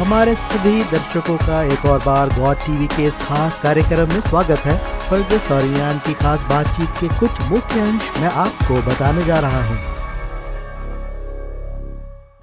हमारे सभी दर्शकों का एक और बार गौर टीवी के इस खास कार्यक्रम में स्वागत है फर्ग सौरियान की खास बातचीत के कुछ मुख्य अंश मैं आपको बताने जा रहा हूँ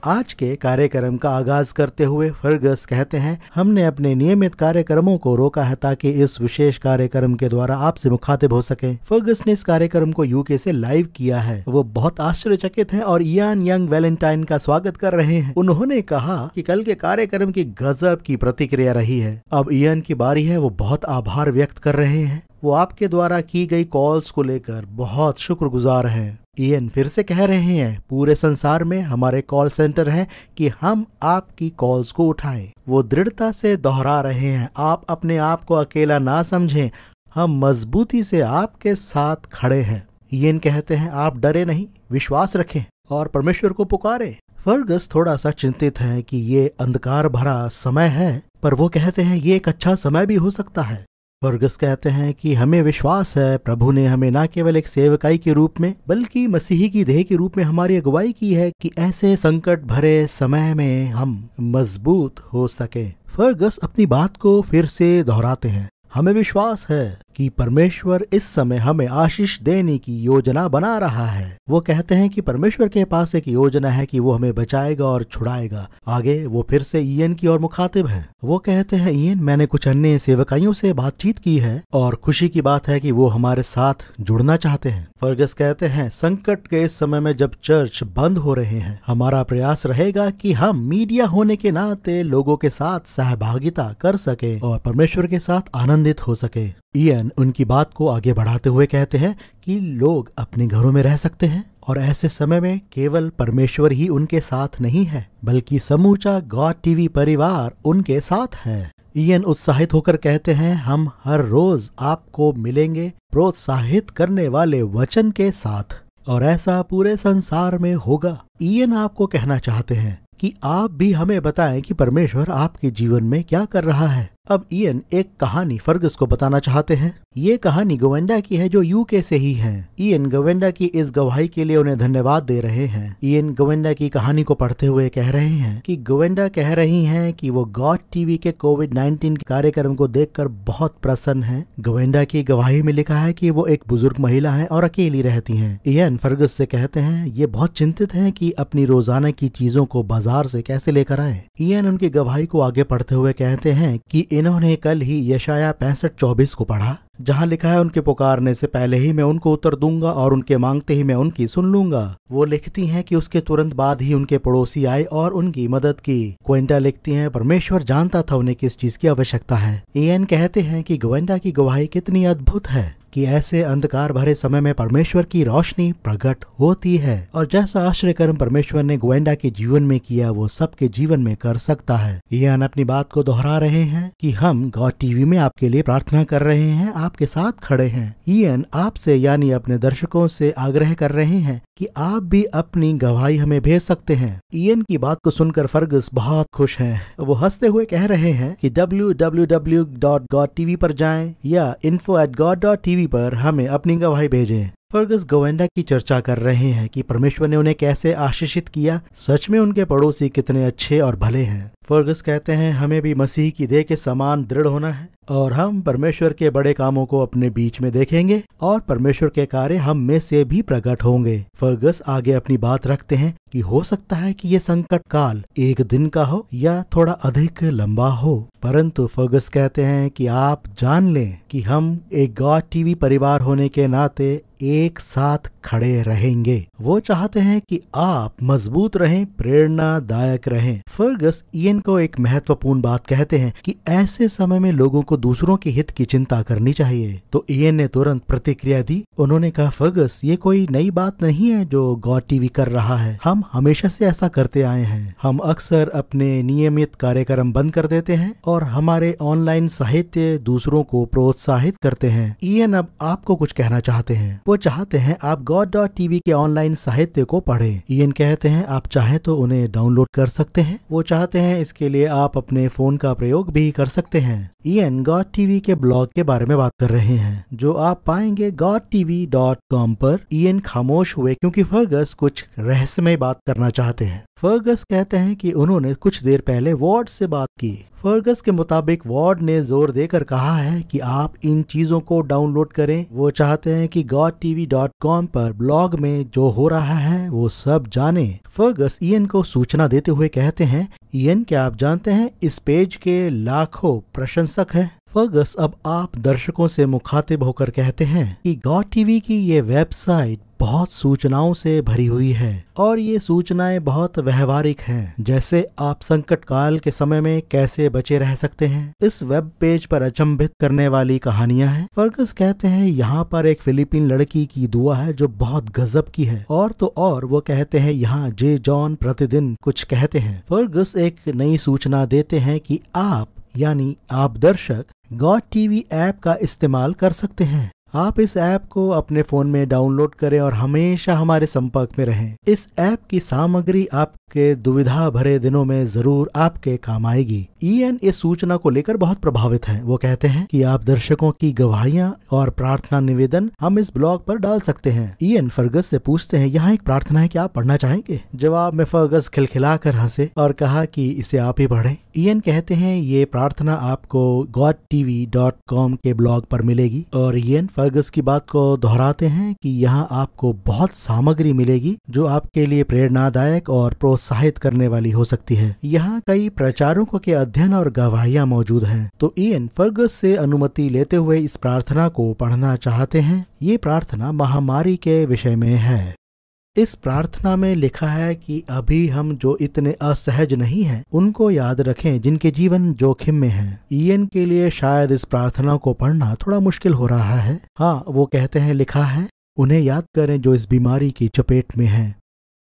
आज के कार्यक्रम का आगाज करते हुए फर्गस कहते हैं हमने अपने नियमित कार्यक्रमों को रोका है ताकि इस विशेष कार्यक्रम के द्वारा आपसे मुखातिब हो सके फर्गस ने इस कार्यक्रम को यूके से लाइव किया है वो बहुत आश्चर्यचकित हैं और इयान यंग वैलेंटाइन का स्वागत कर रहे हैं उन्होंने कहा कि कल के कार्यक्रम की गजब की प्रतिक्रिया रही है अब इयान की बारी है वो बहुत आभार व्यक्त कर रहे हैं वो आपके द्वारा की गई कॉल्स को लेकर बहुत शुक्रगुजार हैं ईएन फिर से कह रहे हैं पूरे संसार में हमारे कॉल सेंटर हैं कि हम आपकी कॉल्स को उठाएं। वो दृढ़ता से दोहरा रहे हैं आप अपने आप को अकेला ना समझें हम मजबूती से आपके साथ खड़े हैं ईएन कहते हैं आप डरे नहीं विश्वास रखें और परमेश्वर को पुकारें फर्गस थोड़ा सा चिंतित है कि ये अंधकार भरा समय है पर वो कहते हैं ये एक अच्छा समय भी हो सकता है फर्गस कहते हैं कि हमें विश्वास है प्रभु ने हमें न केवल एक सेवकाई के रूप में बल्कि मसीही की देह के रूप में हमारी अगुवाई की है कि ऐसे संकट भरे समय में हम मजबूत हो सके फर्गस अपनी बात को फिर से दोहराते हैं हमें विश्वास है कि परमेश्वर इस समय हमें आशीष देने की योजना बना रहा है वो कहते हैं कि परमेश्वर के पास एक योजना है कि वो हमें बचाएगा और छुड़ाएगा आगे वो फिर से ईएन की ओर मुखातिब हैं वो कहते हैं ईएन मैंने कुछ अन्य सेवकाइयों से बातचीत की है और खुशी की बात है कि वो हमारे साथ जुड़ना चाहते हैं फर्गस कहते हैं संकट के इस समय में जब चर्च बंद हो रहे हैं हमारा प्रयास रहेगा कि हम मीडिया होने के नाते लोगों के साथ सहभागिता कर सके और परमेश्वर के साथ आनंद आनंदित हो सके ईयन उनकी बात को आगे बढ़ाते हुए कहते हैं कि लोग अपने घरों में रह सकते हैं और ऐसे समय में केवल परमेश्वर ही उनके साथ नहीं है बल्कि समूचा गॉड टीवी परिवार उनके साथ है ईयन उत्साहित होकर कहते हैं हम हर रोज आपको मिलेंगे प्रोत्साहित करने वाले वचन के साथ और ऐसा पूरे संसार में होगा ईयन आपको कहना चाहते हैं कि आप भी हमें बताएं कि परमेश्वर आपके जीवन में क्या कर रहा है अब इन एक कहानी फर्गस को बताना चाहते हैं ये कहानी गोवेंडा की है जो यूके से ही है इन गोवेंडा की इस गवाही के लिए उन्हें धन्यवाद दे रहे हैं ईयन गोवेंडा की कहानी को पढ़ते हुए कह रहे हैं कि गोवेंडा कह रही हैं कि वो गॉड टीवी के कोविड 19 कार्यक्रम को देखकर बहुत प्रसन्न है गोवेंडा की गवाही में लिखा है की वो एक बुजुर्ग महिला है और अकेली रहती है इन फर्गस से कहते हैं ये बहुत चिंतित है की अपनी रोजाना की चीजों को बाजार से कैसे लेकर आए इन उनकी गवाही को आगे पढ़ते हुए कहते हैं की इन्होंने कल ही यशाया पैंसठ चौबीस को पढ़ा जहाँ लिखा है उनके पुकारने से पहले ही मैं उनको उत्तर दूंगा और उनके मांगते ही मैं उनकी सुन लूंगा वो लिखती हैं कि उसके तुरंत बाद ही उनके पड़ोसी आए और उनकी मदद की क्वेंटा लिखती हैं परमेश्वर जानता था उन्हें किस चीज की आवश्यकता है एन कहते हैं कि ग्वेंडा की गवाही कितनी अद्भुत है कि ऐसे अंधकार भरे समय में परमेश्वर की रोशनी प्रकट होती है और जैसा कर्म परमेश्वर ने गोवेंडा के जीवन में किया वो सबके जीवन में कर सकता है ये अपनी बात को दोहरा रहे हैं कि हम गॉड टीवी में आपके लिए प्रार्थना कर रहे हैं आप आपके साथ खड़े हैं ईएन आपसे यानी अपने दर्शकों से आग्रह कर रहे हैं कि आप भी अपनी गवाही हमें भेज सकते हैं ईएन की बात को सुनकर फर्गस बहुत खुश हैं वो हंसते हुए कह रहे हैं कि www.godtv पर जाएं या info@god.tv पर हमें अपनी गवाही भेजें फर्गस गोवेंडा की चर्चा कर रहे हैं कि परमेश्वर ने उन्हें कैसे आशीषित किया सच में उनके पड़ोसी कितने अच्छे और भले हैं फर्गस कहते हैं हमें भी मसीह की देह के समान दृढ़ होना है और हम परमेश्वर के बड़े कामों को अपने बीच में देखेंगे और परमेश्वर के कार्य हम में से भी प्रकट होंगे फर्गस आगे अपनी बात रखते हैं कि हो सकता है कि ये संकट काल एक दिन का हो या थोड़ा अधिक लंबा हो परंतु फर्गस कहते हैं कि आप जान लें कि हम एक गॉड टीवी परिवार होने के नाते एक साथ खड़े रहेंगे वो चाहते हैं कि आप मजबूत रहें प्रेरणादायक रहें फर्गस इन को एक महत्वपूर्ण बात कहते हैं कि ऐसे समय में लोगों को दूसरों के हित की चिंता करनी चाहिए तो इन ने तुरंत प्रतिक्रिया दी उन्होंने कहा फर्गस ये कोई नई बात नहीं है जो गौर टीवी कर रहा है हम हमेशा से ऐसा करते आए हैं हम अक्सर अपने नियमित कार्यक्रम बंद कर देते हैं और हमारे ऑनलाइन साहित्य दूसरों को प्रोत्साहित करते हैं इन अब आपको कुछ कहना चाहते हैं वो चाहते हैं आप गॉड डॉट टीवी के ऑनलाइन साहित्य को पढ़ें इन कहते हैं आप चाहें तो उन्हें डाउनलोड कर सकते हैं वो चाहते हैं इसके लिए आप अपने फोन का प्रयोग भी कर सकते हैं इन गॉड टीवी के ब्लॉग के बारे में बात कर रहे हैं जो आप पाएंगे गॉड टीवी डॉट कॉम पर इन खामोश हुए क्योंकि फर्गस कुछ रहस्यमय बात करना चाहते हैं फर्गस कहते हैं कि उन्होंने कुछ देर पहले वार्ड से बात की फर्गस के मुताबिक वार्ड ने जोर देकर कहा है कि आप इन चीजों को डाउनलोड करें वो चाहते हैं कि कॉम पर ब्लॉग में जो हो रहा है वो सब जाने फर्गस ईएन को सूचना देते हुए कहते हैं ईएन क्या आप जानते हैं इस पेज के लाखों प्रशंसक हैं फर्गस अब आप दर्शकों से मुखातिब होकर कहते हैं कि गॉड टीवी की ये वेबसाइट बहुत सूचनाओं से भरी हुई है और ये सूचनाएं बहुत व्यवहारिक हैं जैसे आप संकट काल के समय में कैसे बचे रह सकते हैं इस वेब पेज पर अचंभित करने वाली कहानियां हैं फर्गस कहते हैं यहाँ पर एक फिलीपीन लड़की की दुआ है जो बहुत गजब की है और तो और वो कहते हैं यहाँ जे जॉन प्रतिदिन कुछ कहते हैं फर्गस एक नई सूचना देते हैं कि आप यानी आप दर्शक गॉड टीवी ऐप का इस्तेमाल कर सकते हैं आप इस ऐप को अपने फोन में डाउनलोड करें और हमेशा हमारे संपर्क में रहें इस ऐप की सामग्री आपके दुविधा भरे दिनों में जरूर आपके काम आएगी ईएन e इस सूचना को लेकर बहुत प्रभावित है वो कहते हैं कि आप दर्शकों की गवाहियां और प्रार्थना निवेदन हम इस ब्लॉग पर डाल सकते हैं ईएन e फर्गस से पूछते हैं यहाँ एक प्रार्थना है की आप पढ़ना चाहेंगे जवाब में फर्गस खिलखिला कर हंसे और कहा कि इसे आप ही पढ़े ईएन e कहते हैं ये प्रार्थना आपको गॉड के ब्लॉग पर मिलेगी और ईएन फर्गस अगस्त की बात को दोहराते हैं कि यहाँ आपको बहुत सामग्री मिलेगी जो आपके लिए प्रेरणादायक और प्रोत्साहित करने वाली हो सकती है यहाँ कई प्रचारकों के अध्ययन और गवाहियाँ मौजूद हैं तो इन फर्गस से अनुमति लेते हुए इस प्रार्थना को पढ़ना चाहते हैं ये प्रार्थना महामारी के विषय में है इस प्रार्थना में लिखा है कि अभी हम जो इतने असहज नहीं हैं उनको याद रखें जिनके जीवन जोखिम में हैं ईएन के लिए शायद इस प्रार्थना को पढ़ना थोड़ा मुश्किल हो रहा है हाँ वो कहते हैं लिखा है उन्हें याद करें जो इस बीमारी की चपेट में हैं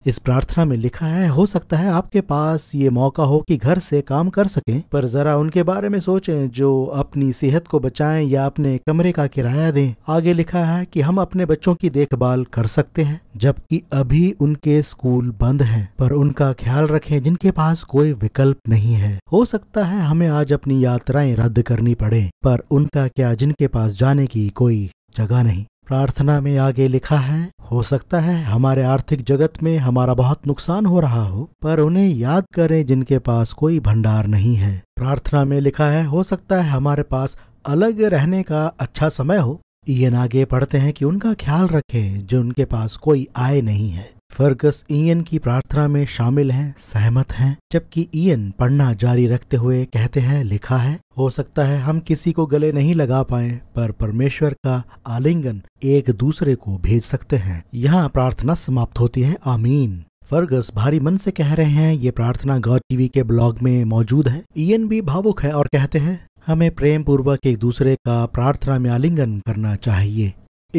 इस प्रार्थना में लिखा है हो सकता है आपके पास ये मौका हो कि घर से काम कर सकें पर जरा उनके बारे में सोचें जो अपनी सेहत को बचाएं या अपने कमरे का किराया दें आगे लिखा है कि हम अपने बच्चों की देखभाल कर सकते हैं जबकि अभी उनके स्कूल बंद हैं पर उनका ख्याल रखें जिनके पास कोई विकल्प नहीं है हो सकता है हमें आज अपनी यात्राएं रद्द करनी पड़े पर उनका क्या जिनके पास जाने की कोई जगह नहीं प्रार्थना में आगे लिखा है हो सकता है हमारे आर्थिक जगत में हमारा बहुत नुकसान हो रहा हो पर उन्हें याद करें जिनके पास कोई भंडार नहीं है प्रार्थना में लिखा है हो सकता है हमारे पास अलग रहने का अच्छा समय हो ये आगे पढ़ते हैं कि उनका ख्याल रखें जो उनके पास कोई आय नहीं है फर्गस इयन की प्रार्थना में शामिल हैं सहमत हैं जबकि इयन पढ़ना जारी रखते हुए कहते हैं लिखा है हो सकता है हम किसी को गले नहीं लगा पाए पर परमेश्वर का आलिंगन एक दूसरे को भेज सकते हैं यहाँ प्रार्थना समाप्त होती है आमीन फर्गस भारी मन से कह रहे हैं ये प्रार्थना गौर टीवी के ब्लॉग में मौजूद है इयन भी भावुक है और कहते हैं हमें प्रेम पूर्वक एक दूसरे का प्रार्थना में आलिंगन करना चाहिए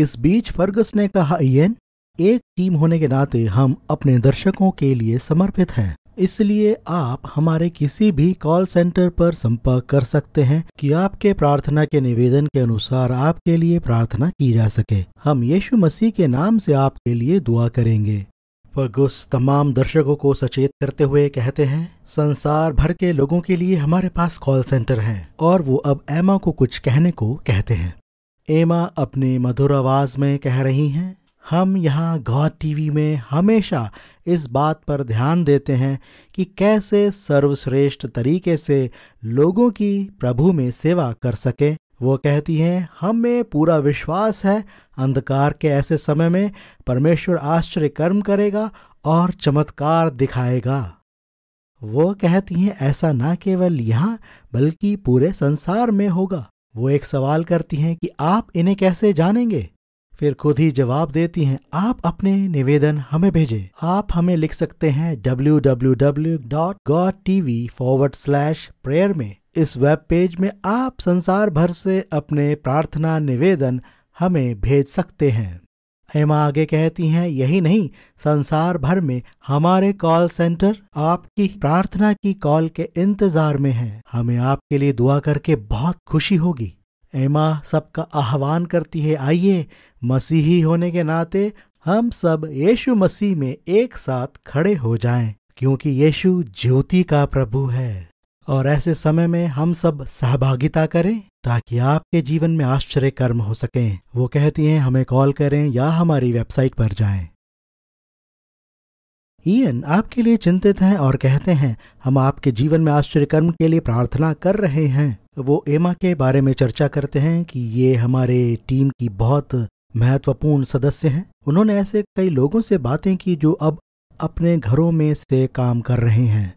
इस बीच फर्गस ने कहा इयन एक टीम होने के नाते हम अपने दर्शकों के लिए समर्पित हैं इसलिए आप हमारे किसी भी कॉल सेंटर पर संपर्क कर सकते हैं कि आपके प्रार्थना के निवेदन के अनुसार आपके लिए प्रार्थना की जा सके हम यीशु मसीह के नाम से आपके लिए दुआ करेंगे फर्गुस तमाम दर्शकों को सचेत करते हुए कहते हैं संसार भर के लोगों के लिए हमारे पास कॉल सेंटर है और वो अब एमा को कुछ कहने को कहते हैं एमा अपने मधुर आवाज में कह रही हैं हम यहाँ गौ टीवी में हमेशा इस बात पर ध्यान देते हैं कि कैसे सर्वश्रेष्ठ तरीके से लोगों की प्रभु में सेवा कर सके वो कहती हैं हमें पूरा विश्वास है अंधकार के ऐसे समय में परमेश्वर आश्चर्य कर्म करेगा और चमत्कार दिखाएगा वो कहती हैं ऐसा ना केवल यहाँ बल्कि पूरे संसार में होगा वो एक सवाल करती हैं कि आप इन्हें कैसे जानेंगे फिर खुद ही जवाब देती हैं आप अपने निवेदन हमें भेजें आप हमें लिख सकते हैं W W W dot TV forward slash prayer में इस वेब पेज में आप संसार भर से अपने प्रार्थना निवेदन हमें भेज सकते हैं हेमा आगे कहती हैं यही नहीं संसार भर में हमारे कॉल सेंटर आपकी प्रार्थना की कॉल के इंतजार में हैं। हमें आपके लिए दुआ करके बहुत खुशी होगी एमा सबका आह्वान करती है आइए मसीही होने के नाते हम सब यीशु मसीह में एक साथ खड़े हो जाएं क्योंकि यीशु ज्योति का प्रभु है और ऐसे समय में हम सब सहभागिता करें ताकि आपके जीवन में आश्चर्य कर्म हो सकें वो कहती हैं हमें कॉल करें या हमारी वेबसाइट पर जाएं ईयन आपके लिए चिंतित हैं और कहते हैं हम आपके जीवन में आश्चर्य कर्म के लिए प्रार्थना कर रहे हैं वो एमा के बारे में चर्चा करते हैं कि ये हमारे टीम की बहुत महत्वपूर्ण सदस्य हैं उन्होंने ऐसे कई लोगों से बातें की जो अब अपने घरों में से काम कर रहे हैं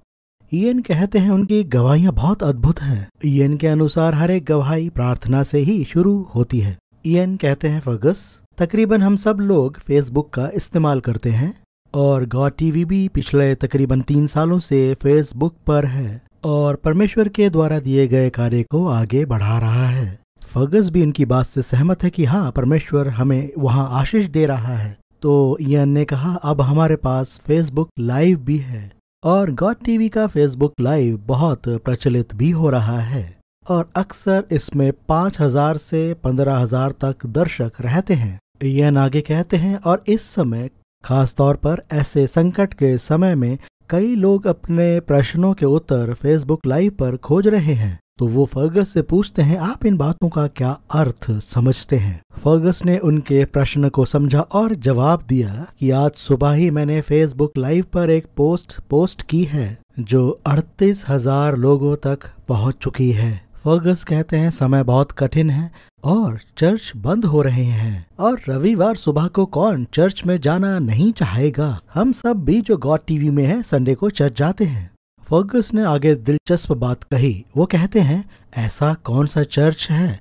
ईयन कहते हैं उनकी गवाहियां बहुत अद्भुत हैं ईयन के अनुसार हर एक गवाही प्रार्थना से ही शुरू होती है ईयन कहते हैं फर्गस तकरीबन हम सब लोग फेसबुक का इस्तेमाल करते हैं और गौ टीवी भी पिछले तकरीबन तीन सालों से फेसबुक पर है और परमेश्वर के द्वारा दिए गए कार्य को आगे बढ़ा रहा है फर्गस भी उनकी बात से सहमत है कि हाँ परमेश्वर हमें वहाँ आशीष दे रहा है तो यन ने कहा अब हमारे पास फेसबुक लाइव भी है और गॉड टीवी का फेसबुक लाइव बहुत प्रचलित भी हो रहा है और अक्सर इसमें पांच हजार से पंद्रह हजार तक दर्शक रहते हैं यन आगे कहते हैं और इस समय खासतौर पर ऐसे संकट के समय में कई लोग अपने प्रश्नों के उत्तर फेसबुक लाइव पर खोज रहे हैं तो वो फर्गस से पूछते हैं आप इन बातों का क्या अर्थ समझते हैं फर्गस ने उनके प्रश्न को समझा और जवाब दिया कि आज सुबह ही मैंने फेसबुक लाइव पर एक पोस्ट पोस्ट की है जो अड़तीस हजार लोगों तक पहुंच चुकी है फर्गस कहते हैं समय बहुत कठिन है और चर्च बंद हो रहे हैं और रविवार सुबह को कौन चर्च में जाना नहीं चाहेगा हम सब भी जो गॉड टीवी में है संडे को चर्च जाते हैं फर्गस ने आगे दिलचस्प बात कही वो कहते हैं ऐसा कौन सा चर्च है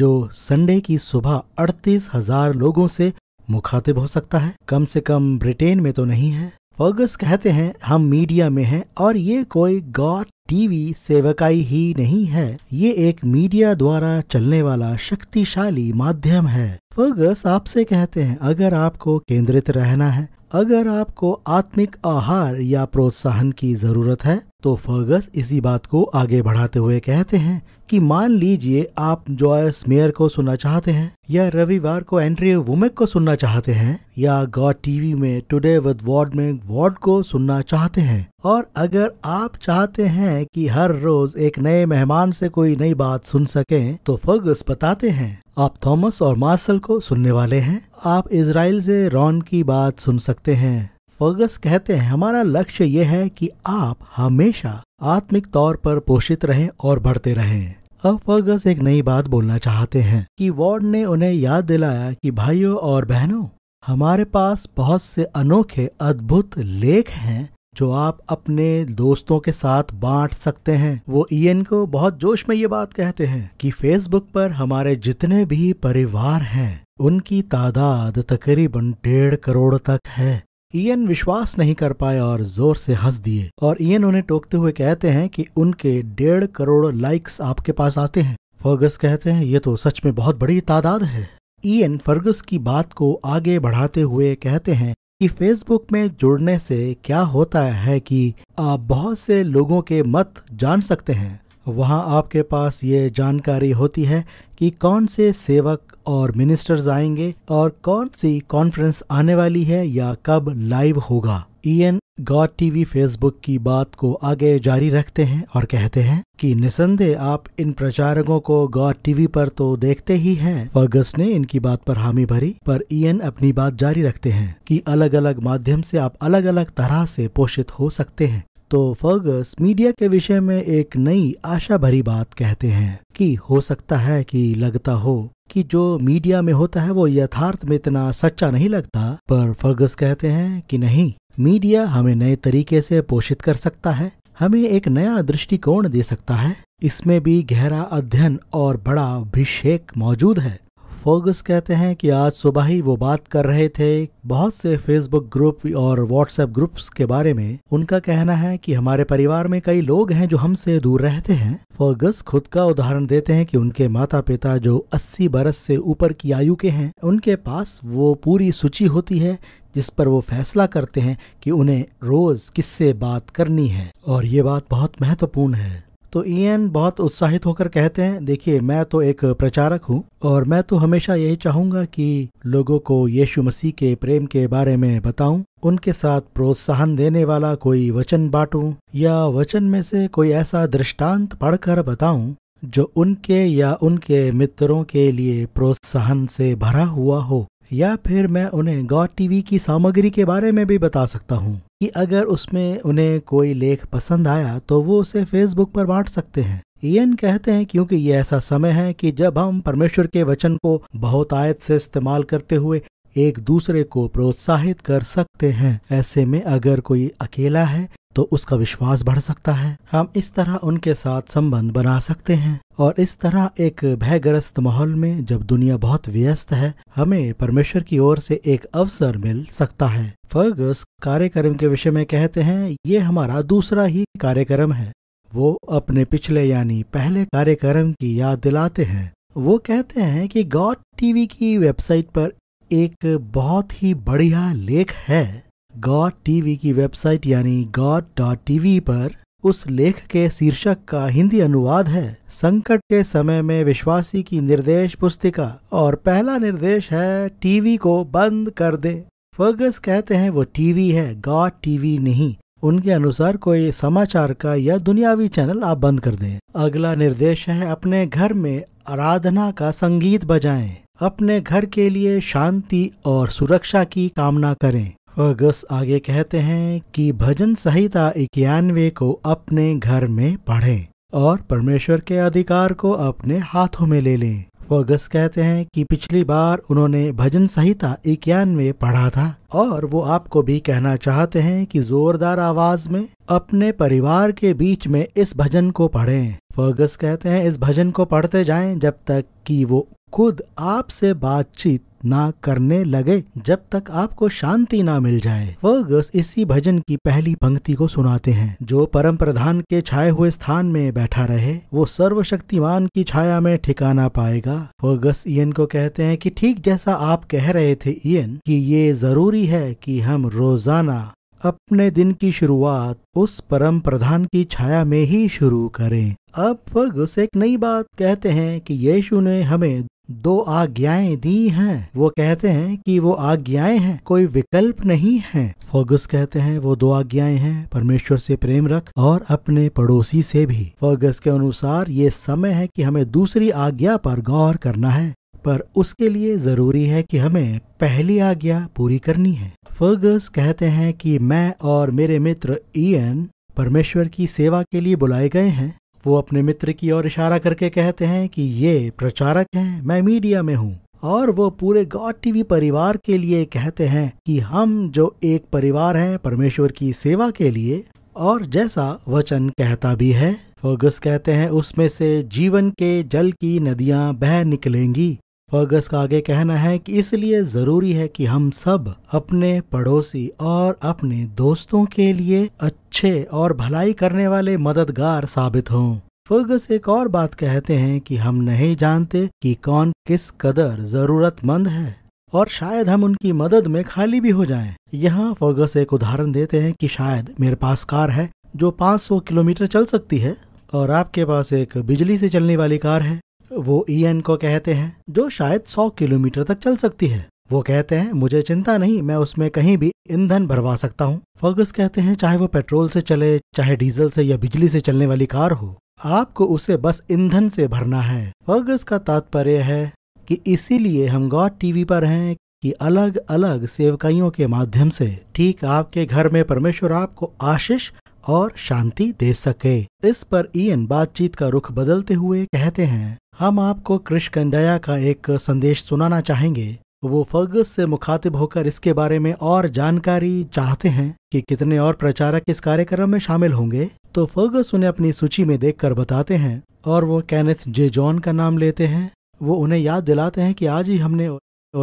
जो संडे की सुबह अड़तीस हजार लोगों से मुखातिब हो सकता है कम से कम ब्रिटेन में तो नहीं है फर्गस कहते हैं हम मीडिया में हैं और ये कोई गॉड टीवी सेवकाई ही नहीं है ये एक मीडिया द्वारा चलने वाला शक्तिशाली माध्यम है फर्गस आपसे कहते हैं अगर आपको केंद्रित रहना है अगर आपको आत्मिक आहार या प्रोत्साहन की जरूरत है तो फर्गस इसी बात को आगे बढ़ाते हुए कहते हैं कि मान लीजिए आप जॉयस मेयर को सुनना चाहते हैं या रविवार को एंट्री वुमेक को सुनना चाहते हैं या गॉड टीवी में टुडे विद वार्ड में वार्ड को सुनना चाहते हैं और अगर आप चाहते हैं कि हर रोज एक नए मेहमान से कोई नई बात सुन सके तो फर्गस बताते हैं आप थॉमस और मार्सल को सुनने वाले हैं आप इसराइल से रॉन की बात सुन सकते हैं फर्गस कहते हैं हमारा लक्ष्य यह है कि आप हमेशा आत्मिक तौर पर पोषित रहें और बढ़ते रहें अब फर्गस एक नई बात बोलना चाहते हैं कि वार्ड ने उन्हें याद दिलाया कि भाइयों और बहनों हमारे पास बहुत से अनोखे अद्भुत लेख हैं जो आप अपने दोस्तों के साथ बांट सकते हैं वो ईएन को बहुत जोश में ये बात कहते हैं कि फेसबुक पर हमारे जितने भी परिवार हैं उनकी तादाद तकरीबन डेढ़ करोड़ तक है इयन विश्वास नहीं कर पाए और जोर से हंस दिए और इयन उन्हें टोकते हुए कहते हैं कि उनके डेढ़ करोड़ लाइक्स आपके पास आते हैं फर्गस कहते हैं ये तो सच में बहुत बड़ी तादाद है इयन फर्गस की बात को आगे बढ़ाते हुए कहते हैं कि फेसबुक में जुड़ने से क्या होता है कि आप बहुत से लोगों के मत जान सकते हैं वहाँ आपके पास ये जानकारी होती है कि कौन से सेवक और मिनिस्टर्स आएंगे और कौन सी कॉन्फ्रेंस आने वाली है या कब लाइव होगा ईएन गॉड टीवी फेसबुक की बात को आगे जारी रखते हैं और कहते हैं कि निसंदेह आप इन प्रचारकों को गॉड टीवी पर तो देखते ही हैं फर्गस ने इनकी बात पर हामी भरी पर ईएन अपनी बात जारी रखते हैं कि अलग अलग माध्यम से आप अलग अलग तरह से पोषित हो सकते हैं तो फर्गस मीडिया के विषय में एक नई आशा भरी बात कहते हैं कि हो सकता है कि लगता हो कि जो मीडिया में होता है वो यथार्थ में इतना सच्चा नहीं लगता पर फर्गस कहते हैं कि नहीं मीडिया हमें नए तरीके से पोषित कर सकता है हमें एक नया दृष्टिकोण दे सकता है इसमें भी गहरा अध्ययन और बड़ा अभिषेक मौजूद है फोगस कहते हैं कि आज सुबह ही वो बात कर रहे थे बहुत से फेसबुक ग्रुप और व्हाट्सएप ग्रुप्स के बारे में उनका कहना है कि हमारे परिवार में कई लोग हैं जो हमसे दूर रहते हैं फोगस खुद का उदाहरण देते हैं कि उनके माता पिता जो 80 बरस से ऊपर की आयु के हैं उनके पास वो पूरी सूची होती है जिस पर वो फैसला करते हैं कि उन्हें रोज किससे बात करनी है और ये बात बहुत महत्वपूर्ण है तो ईएन बहुत उत्साहित होकर कहते हैं देखिए मैं तो एक प्रचारक हूँ और मैं तो हमेशा यही चाहूंगा कि लोगों को यीशु मसीह के प्रेम के बारे में बताऊं उनके साथ प्रोत्साहन देने वाला कोई वचन बांटूं या वचन में से कोई ऐसा दृष्टांत पढ़कर बताऊं जो उनके या उनके मित्रों के लिए प्रोत्साहन से भरा हुआ हो या फिर मैं उन्हें गौर टीवी की सामग्री के बारे में भी बता सकता हूँ कि अगर उसमें उन्हें कोई लेख पसंद आया तो वो उसे फेसबुक पर बांट सकते हैं इन कहते हैं क्योंकि ये ऐसा समय है कि जब हम परमेश्वर के वचन को बहुत आयत से इस्तेमाल करते हुए एक दूसरे को प्रोत्साहित कर सकते हैं ऐसे में अगर कोई अकेला है तो उसका विश्वास बढ़ सकता है हम इस तरह उनके साथ संबंध बना सकते हैं और इस तरह एक भयग्रस्त माहौल में जब दुनिया बहुत व्यस्त है हमें परमेश्वर की ओर से एक अवसर मिल सकता है फर्गस कार्यक्रम के विषय में कहते हैं ये हमारा दूसरा ही कार्यक्रम है वो अपने पिछले यानी पहले कार्यक्रम की याद दिलाते हैं वो कहते हैं कि गॉड टीवी की वेबसाइट पर एक बहुत ही बढ़िया लेख है गॉड टीवी की वेबसाइट यानी गॉड डॉट टीवी पर उस लेख के शीर्षक का हिंदी अनुवाद है संकट के समय में विश्वासी की निर्देश पुस्तिका और पहला निर्देश है टीवी को बंद कर दे फर्गस कहते हैं वो टीवी है गॉड टीवी नहीं उनके अनुसार कोई समाचार का या दुनियावी चैनल आप बंद कर दें अगला निर्देश है अपने घर में आराधना का संगीत बजाएं अपने घर के लिए शांति और सुरक्षा की कामना करें फर्गस आगे कहते हैं कि भजन संहिता इक्यानवे को अपने घर में पढ़ें और परमेश्वर के अधिकार को अपने हाथों में ले लें फर्गस कहते हैं कि पिछली बार उन्होंने भजन संहिता इक्यानवे पढ़ा था और वो आपको भी कहना चाहते हैं कि जोरदार आवाज में अपने परिवार के बीच में इस भजन को पढ़ें फर्गस कहते हैं इस भजन को पढ़ते जाएं जब तक कि वो खुद आपसे बातचीत ना करने लगे जब तक आपको शांति ना मिल जाए वर्गस इसी भजन की पहली पंक्ति को सुनाते हैं जो परम प्रधान के छाए हुए स्थान में बैठा रहे वो सर्वशक्तिमान की छाया में ठिकाना पाएगा वर्गस इन को कहते हैं कि ठीक जैसा आप कह रहे थे इन कि ये जरूरी है कि हम रोजाना अपने दिन की शुरुआत उस परम प्रधान की छाया में ही शुरू करें अब फर्गुस एक नई बात कहते हैं कि यीशु ने हमें दो आज्ञाएं दी हैं वो कहते हैं कि वो आज्ञाएं हैं कोई विकल्प नहीं है फोगस कहते हैं वो दो आज्ञाएं हैं परमेश्वर से प्रेम रख और अपने पड़ोसी से भी फोगस के अनुसार ये समय है कि हमें दूसरी आज्ञा पर गौर करना है पर उसके लिए जरूरी है कि हमें पहली आज्ञा पूरी करनी है फर्गस कहते हैं कि मैं और मेरे मित्र ईएन परमेश्वर की सेवा के लिए बुलाए गए हैं वो अपने मित्र की ओर इशारा करके कहते हैं कि ये प्रचारक हैं मैं मीडिया में हूँ और वो पूरे गॉड टीवी परिवार के लिए कहते हैं कि हम जो एक परिवार हैं परमेश्वर की सेवा के लिए और जैसा वचन कहता भी है फोगस कहते हैं उसमें से जीवन के जल की नदियां बह निकलेंगी फर्गस का आगे कहना है कि इसलिए ज़रूरी है कि हम सब अपने पड़ोसी और अपने दोस्तों के लिए अच्छे और भलाई करने वाले मददगार साबित हों फर्गस एक और बात कहते हैं कि हम नहीं जानते कि कौन किस कदर ज़रूरतमंद है और शायद हम उनकी मदद में खाली भी हो जाएं। यहाँ फर्गस एक उदाहरण देते हैं कि शायद मेरे पास कार है जो 500 किलोमीटर चल सकती है और आपके पास एक बिजली से चलने वाली कार है वो एन e को कहते हैं जो शायद 100 किलोमीटर तक चल सकती है वो कहते हैं मुझे चिंता नहीं मैं उसमें कहीं भी ईंधन भरवा सकता हूँ फर्गस कहते हैं चाहे वो पेट्रोल से चले चाहे डीजल से या बिजली से चलने वाली कार हो आपको उसे बस ईंधन से भरना है फर्गस का तात्पर्य है कि इसीलिए हम गॉड टीवी पर हैं कि अलग अलग सेवकाइयों के माध्यम से ठीक आपके घर में परमेश्वर आपको आशीष और शांति दे सके इस पर ईएन e बातचीत का रुख बदलते हुए कहते हैं हम आपको कृष्ण कंडया का एक संदेश सुनाना चाहेंगे वो फर्गस से मुखातिब होकर इसके बारे में और जानकारी चाहते हैं कि कितने और प्रचारक इस कार्यक्रम में शामिल होंगे तो फर्गस उन्हें अपनी सूची में देखकर बताते हैं और वो कैनेथ जे जॉन का नाम लेते हैं वो उन्हें याद दिलाते हैं कि आज ही हमने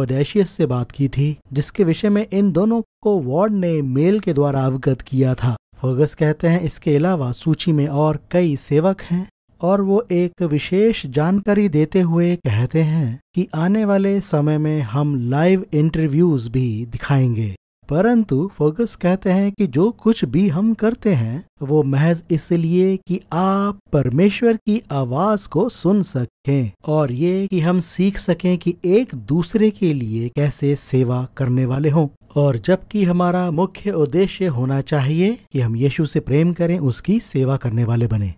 ओडेशियस से बात की थी जिसके विषय में इन दोनों को वार्ड ने मेल के द्वारा अवगत किया था फर्गस कहते हैं इसके अलावा सूची में और कई सेवक हैं और वो एक विशेष जानकारी देते हुए कहते हैं कि आने वाले समय में हम लाइव इंटरव्यूज भी दिखाएंगे परंतु फोकस कहते हैं कि जो कुछ भी हम करते हैं वो महज इसलिए कि आप परमेश्वर की आवाज को सुन सकें और ये कि हम सीख सकें कि एक दूसरे के लिए कैसे सेवा करने वाले हों और जबकि हमारा मुख्य उद्देश्य होना चाहिए कि हम यीशु से प्रेम करें उसकी सेवा करने वाले बने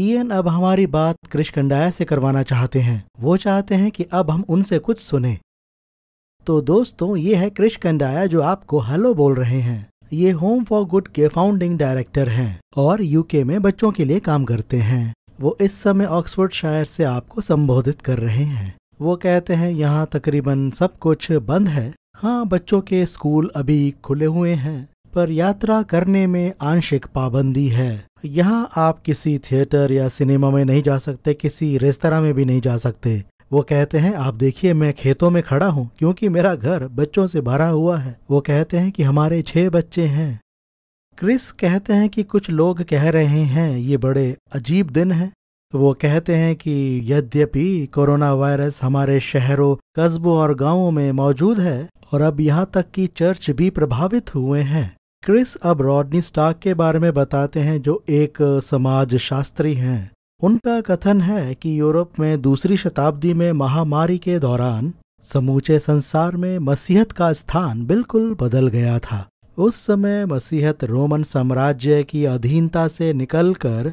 ईएन अब हमारी बात क्रिश कंडाया से करवाना चाहते हैं वो चाहते हैं कि अब हम उनसे कुछ सुने तो दोस्तों ये है क्रिश कंडाया जो आपको हेलो बोल रहे हैं ये होम फॉर गुड के फाउंडिंग डायरेक्टर हैं और यूके में बच्चों के लिए काम करते हैं वो इस समय ऑक्सफोर्ड शायर से आपको संबोधित कर रहे हैं वो कहते हैं यहाँ तकरीबन सब कुछ बंद है हाँ बच्चों के स्कूल अभी खुले हुए हैं पर यात्रा करने में आंशिक पाबंदी है यहाँ आप किसी थिएटर या सिनेमा में नहीं जा सकते किसी रेस्तरा में भी नहीं जा सकते वो कहते हैं आप देखिए मैं खेतों में खड़ा हूँ क्योंकि मेरा घर बच्चों से भरा हुआ है वो कहते हैं कि हमारे छह बच्चे हैं क्रिस कहते हैं कि कुछ लोग कह रहे हैं ये बड़े अजीब दिन हैं वो कहते हैं कि यद्यपि कोरोना वायरस हमारे शहरों कस्बों और गांवों में मौजूद है और अब यहाँ तक कि चर्च भी प्रभावित हुए हैं क्रिस अब रॉडनी स्टार्क के बारे में बताते हैं जो एक समाज शास्त्री हैं उनका कथन है कि यूरोप में दूसरी शताब्दी में महामारी के दौरान समूचे संसार में मसीहत का स्थान बिल्कुल बदल गया था उस समय मसीहत रोमन साम्राज्य की अधीनता से निकलकर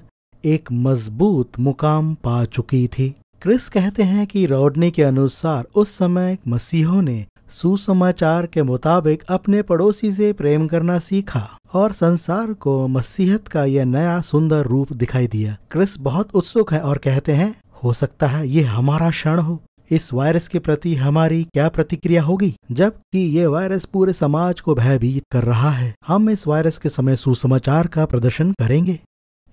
एक मजबूत मुकाम पा चुकी थी क्रिस कहते हैं कि रॉडनी के अनुसार उस समय मसीहों ने सुसमाचार के मुताबिक अपने पड़ोसी से प्रेम करना सीखा और संसार को मसीहत का यह नया सुंदर रूप दिखाई दिया क्रिस बहुत उत्सुक है और कहते हैं हो सकता है ये हमारा क्षण हो इस वायरस के प्रति हमारी क्या प्रतिक्रिया होगी जबकि ये वायरस पूरे समाज को भयभीत कर रहा है हम इस वायरस के समय सुसमाचार का प्रदर्शन करेंगे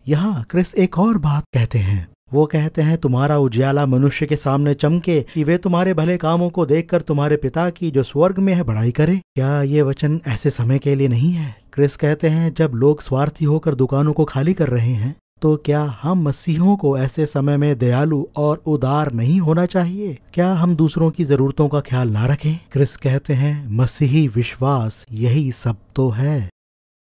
यहाँ क्रिस एक और बात कहते हैं वो कहते हैं तुम्हारा उज्याला मनुष्य के सामने चमके कि वे तुम्हारे भले कामों को देखकर तुम्हारे पिता की जो स्वर्ग में है बढ़ाई करे क्या ये वचन ऐसे समय के लिए नहीं है क्रिस कहते हैं जब लोग स्वार्थी होकर दुकानों को खाली कर रहे हैं तो क्या हम मसीहों को ऐसे समय में दयालु और उदार नहीं होना चाहिए क्या हम दूसरों की जरूरतों का ख्याल ना रखें क्रिस कहते हैं मसीही विश्वास यही सब तो है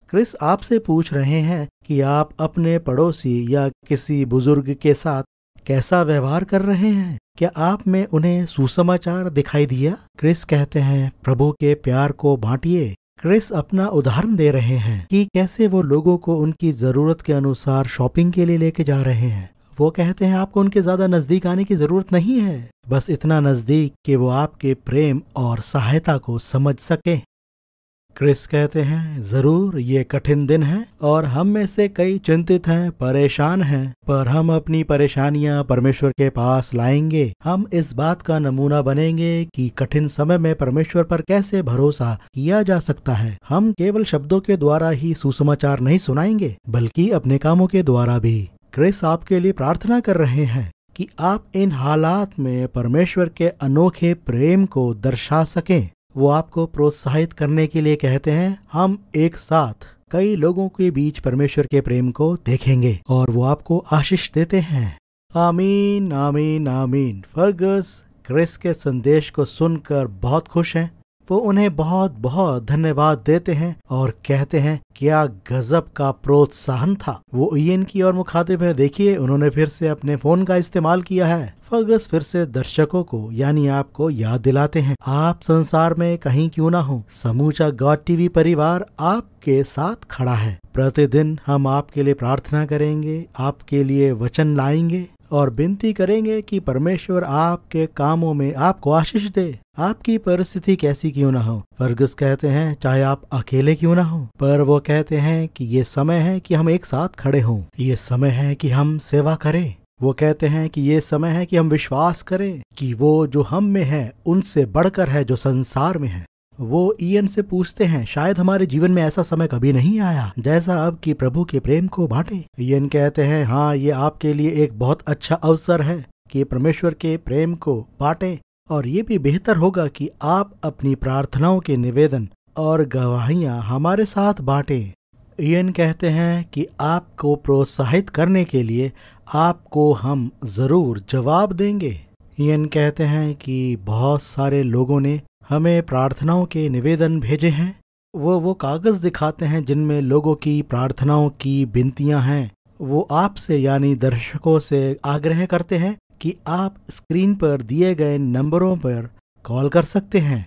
क्रिस आपसे पूछ रहे हैं कि आप अपने पड़ोसी या किसी बुजुर्ग के साथ कैसा व्यवहार कर रहे हैं क्या आप में उन्हें सुसमाचार दिखाई दिया क्रिस कहते हैं प्रभु के प्यार को बांटिए क्रिस अपना उदाहरण दे रहे हैं कि कैसे वो लोगों को उनकी जरूरत के अनुसार शॉपिंग के लिए लेके जा रहे हैं वो कहते हैं आपको उनके ज्यादा नजदीक आने की जरूरत नहीं है बस इतना नजदीक कि वो आपके प्रेम और सहायता को समझ सके क्रिस कहते हैं जरूर ये कठिन दिन है और हम में से कई चिंतित हैं परेशान हैं पर हम अपनी परेशानियां परमेश्वर के पास लाएंगे हम इस बात का नमूना बनेंगे कि कठिन समय में परमेश्वर पर कैसे भरोसा किया जा सकता है हम केवल शब्दों के द्वारा ही सुसमाचार नहीं सुनाएंगे बल्कि अपने कामों के द्वारा भी क्रिस आपके लिए प्रार्थना कर रहे हैं कि आप इन हालात में परमेश्वर के अनोखे प्रेम को दर्शा सकें वो आपको प्रोत्साहित करने के लिए कहते हैं हम एक साथ कई लोगों के बीच परमेश्वर के प्रेम को देखेंगे और वो आपको आशीष देते हैं आमीन आमीन आमीन फर्गस क्रिस के संदेश को सुनकर बहुत खुश हैं वो उन्हें बहुत बहुत धन्यवाद देते हैं और कहते हैं क्या गजब का प्रोत्साहन था वो ईएन की और मुखातिब है देखिए उन्होंने फिर से अपने फोन का इस्तेमाल किया है फगस फिर से दर्शकों को यानी आपको याद दिलाते हैं आप संसार में कहीं क्यों ना हो समूचा गॉड टीवी परिवार आपके साथ खड़ा है प्रतिदिन हम आपके लिए प्रार्थना करेंगे आपके लिए वचन लाएंगे और विनती करेंगे कि परमेश्वर आपके कामों में आपको आशीष दे आपकी परिस्थिति कैसी क्यों ना हो फर्गस कहते हैं चाहे आप अकेले क्यों ना हो पर वो कहते हैं कि ये समय है कि हम एक साथ खड़े हों ये समय है कि हम सेवा करें वो कहते हैं कि ये समय है कि हम विश्वास करें कि वो जो हम में है उनसे बढ़कर है जो संसार में है वो ईयन से पूछते हैं शायद हमारे जीवन में ऐसा समय कभी नहीं आया जैसा अब कि प्रभु के प्रेम को बांटे ईयन कहते हैं हाँ ये आपके लिए एक बहुत अच्छा अवसर है कि परमेश्वर के प्रेम को बांटे और ये भी बेहतर होगा कि आप अपनी प्रार्थनाओं के निवेदन और गवाहियाँ हमारे साथ बांटें ईयन कहते हैं कि आपको प्रोत्साहित करने के लिए आपको हम ज़रूर जवाब देंगे ईयन कहते हैं कि बहुत सारे लोगों ने हमें प्रार्थनाओं के निवेदन भेजे हैं वो वो कागज़ दिखाते हैं जिनमें लोगों की प्रार्थनाओं की बिनतियाँ हैं वो आपसे यानी दर्शकों से आग्रह करते हैं कि आप स्क्रीन पर दिए गए नंबरों पर कॉल कर सकते हैं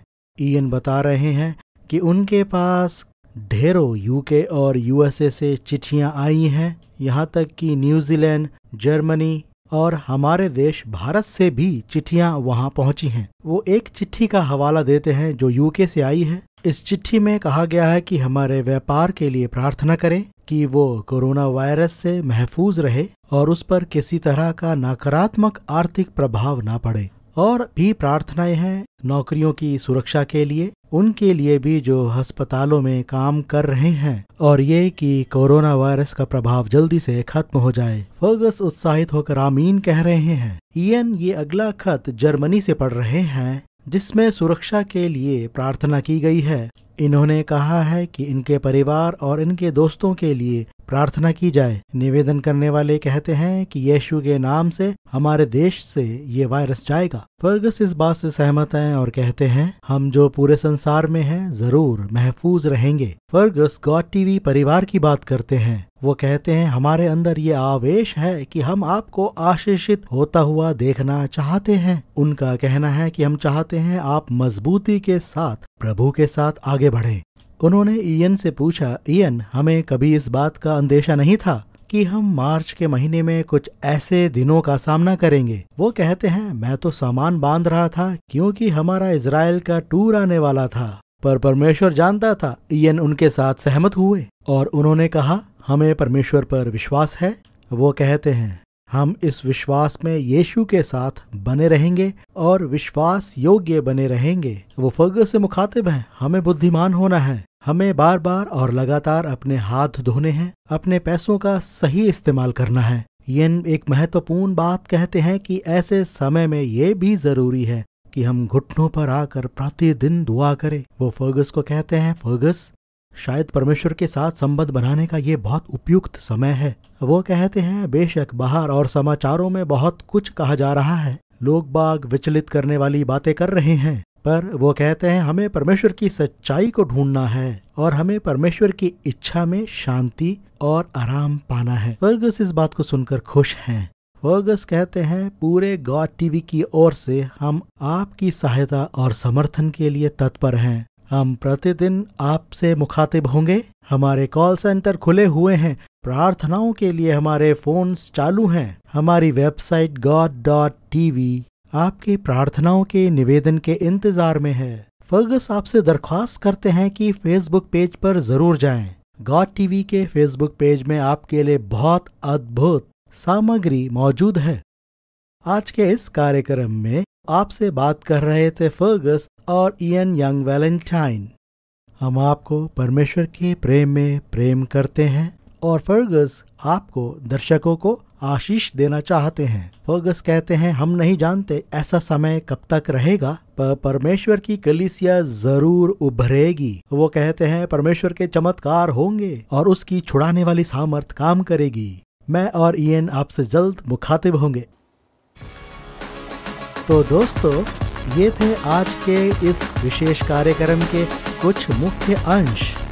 ईएन बता रहे हैं कि उनके पास ढेरों यूके और यूएसए से चिट्ठियां आई हैं यहाँ तक कि न्यूजीलैंड जर्मनी और हमारे देश भारत से भी चिट्ठियां वहां पहुंची हैं वो एक चिट्ठी का हवाला देते हैं जो यूके से आई है इस चिट्ठी में कहा गया है कि हमारे व्यापार के लिए प्रार्थना करें कि वो कोरोना वायरस से महफूज रहे और उस पर किसी तरह का नकारात्मक आर्थिक प्रभाव ना पड़े और भी प्रार्थनाएं हैं नौकरियों की सुरक्षा के लिए उनके लिए भी जो अस्पतालों में काम कर रहे हैं और ये कि कोरोना वायरस का प्रभाव जल्दी से खत्म हो जाए फर्गस उत्साहित होकर आमीन कह रहे हैं इन ये अगला खत जर्मनी से पढ़ रहे हैं जिसमें सुरक्षा के लिए प्रार्थना की गई है इन्होंने कहा है कि इनके परिवार और इनके दोस्तों के लिए प्रार्थना की जाए निवेदन करने वाले कहते हैं कि यीशु के नाम से हमारे देश से ये वायरस जाएगा फर्गस इस बात से सहमत हैं और कहते हैं हम जो पूरे संसार में हैं जरूर महफूज रहेंगे फर्गस गॉड टीवी परिवार की बात करते हैं वो कहते हैं हमारे अंदर ये आवेश है कि हम आपको आशीषित होता हुआ देखना चाहते हैं उनका कहना है कि हम चाहते हैं आप मजबूती के साथ प्रभु के साथ आगे बढ़ें उन्होंने इयन से पूछा इयन हमें कभी इस बात का अंदेशा नहीं था कि हम मार्च के महीने में कुछ ऐसे दिनों का सामना करेंगे वो कहते हैं मैं तो सामान बांध रहा था क्योंकि हमारा इसराइल का टूर आने वाला था पर परमेश्वर जानता था इयन उनके साथ सहमत हुए और उन्होंने कहा हमें परमेश्वर पर विश्वास है वो कहते हैं हम इस विश्वास में यीशु के साथ बने रहेंगे और विश्वास योग्य बने रहेंगे वो फग से मुखातिब हैं हमें बुद्धिमान होना है हमें बार बार और लगातार अपने हाथ धोने हैं अपने पैसों का सही इस्तेमाल करना है ये एक महत्वपूर्ण बात कहते हैं कि ऐसे समय में ये भी जरूरी है कि हम घुटनों पर आकर प्रतिदिन दुआ करें वो फर्गस को कहते हैं फर्गस शायद परमेश्वर के साथ संबंध बनाने का ये बहुत उपयुक्त समय है वो कहते हैं बेशक बाहर और समाचारों में बहुत कुछ कहा जा रहा है लोग बाग विचलित करने वाली बातें कर रहे हैं पर वो कहते हैं हमें परमेश्वर की सच्चाई को ढूंढना है और हमें परमेश्वर की इच्छा में शांति और आराम पाना है वर्गस इस बात को सुनकर खुश हैं वर्गस कहते हैं पूरे गॉड टीवी की ओर से हम आपकी सहायता और समर्थन के लिए तत्पर हैं हम प्रतिदिन आपसे मुखातिब होंगे हमारे कॉल सेंटर खुले हुए हैं प्रार्थनाओं के लिए हमारे फोन्स चालू हैं हमारी वेबसाइट गॉड डॉट टीवी आपकी प्रार्थनाओं के निवेदन के इंतजार में है फर्गस आपसे दरख्वास्त करते हैं कि फेसबुक पेज पर जरूर जाएं। गॉड टीवी के फेसबुक पेज में आपके लिए बहुत अद्भुत सामग्री मौजूद है आज के इस कार्यक्रम में आपसे बात कर रहे थे फर्गस और इयन यंग वैलेंटाइन हम आपको परमेश्वर के प्रेम में प्रेम करते हैं और फर्गस आपको दर्शकों को आशीष देना चाहते हैं फर्गस कहते हैं हम नहीं जानते ऐसा समय कब तक रहेगा पर परमेश्वर की कलिसिया जरूर उभरेगी वो कहते हैं परमेश्वर के चमत्कार होंगे और उसकी छुड़ाने वाली सामर्थ काम करेगी मैं और इन आपसे जल्द मुखातिब होंगे तो दोस्तों ये थे आज के इस विशेष कार्यक्रम के कुछ मुख्य अंश